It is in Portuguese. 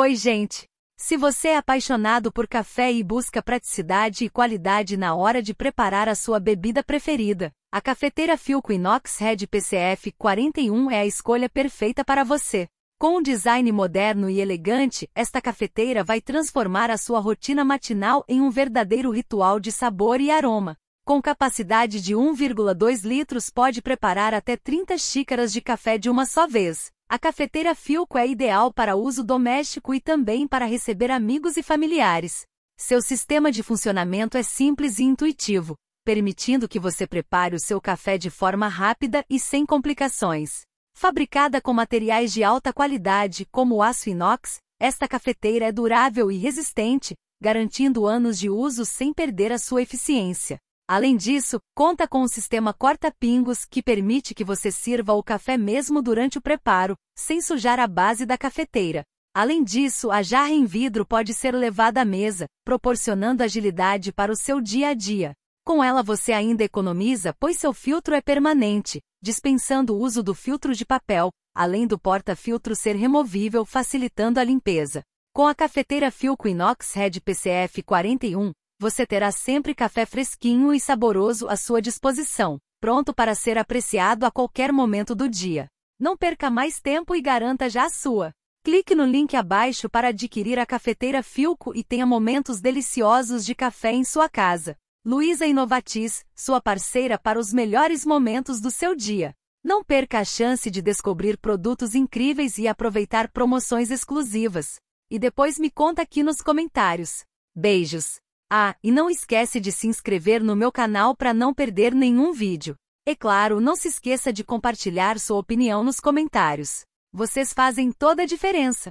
Oi, gente! Se você é apaixonado por café e busca praticidade e qualidade na hora de preparar a sua bebida preferida, a cafeteira Filco Inox Red PCF 41 é a escolha perfeita para você. Com um design moderno e elegante, esta cafeteira vai transformar a sua rotina matinal em um verdadeiro ritual de sabor e aroma. Com capacidade de 1,2 litros, pode preparar até 30 xícaras de café de uma só vez. A cafeteira Filco é ideal para uso doméstico e também para receber amigos e familiares. Seu sistema de funcionamento é simples e intuitivo, permitindo que você prepare o seu café de forma rápida e sem complicações. Fabricada com materiais de alta qualidade, como o aço inox, esta cafeteira é durável e resistente, garantindo anos de uso sem perder a sua eficiência. Além disso, conta com um sistema corta-pingos que permite que você sirva o café mesmo durante o preparo, sem sujar a base da cafeteira. Além disso, a jarra em vidro pode ser levada à mesa, proporcionando agilidade para o seu dia a dia. Com ela você ainda economiza, pois seu filtro é permanente, dispensando o uso do filtro de papel, além do porta-filtro ser removível, facilitando a limpeza. Com a cafeteira Filco Inox Red PCF 41, você terá sempre café fresquinho e saboroso à sua disposição, pronto para ser apreciado a qualquer momento do dia. Não perca mais tempo e garanta já a sua. Clique no link abaixo para adquirir a cafeteira Filco e tenha momentos deliciosos de café em sua casa. Luísa Inovatis, sua parceira para os melhores momentos do seu dia. Não perca a chance de descobrir produtos incríveis e aproveitar promoções exclusivas. E depois me conta aqui nos comentários. Beijos! Ah, e não esquece de se inscrever no meu canal para não perder nenhum vídeo. E é claro, não se esqueça de compartilhar sua opinião nos comentários. Vocês fazem toda a diferença.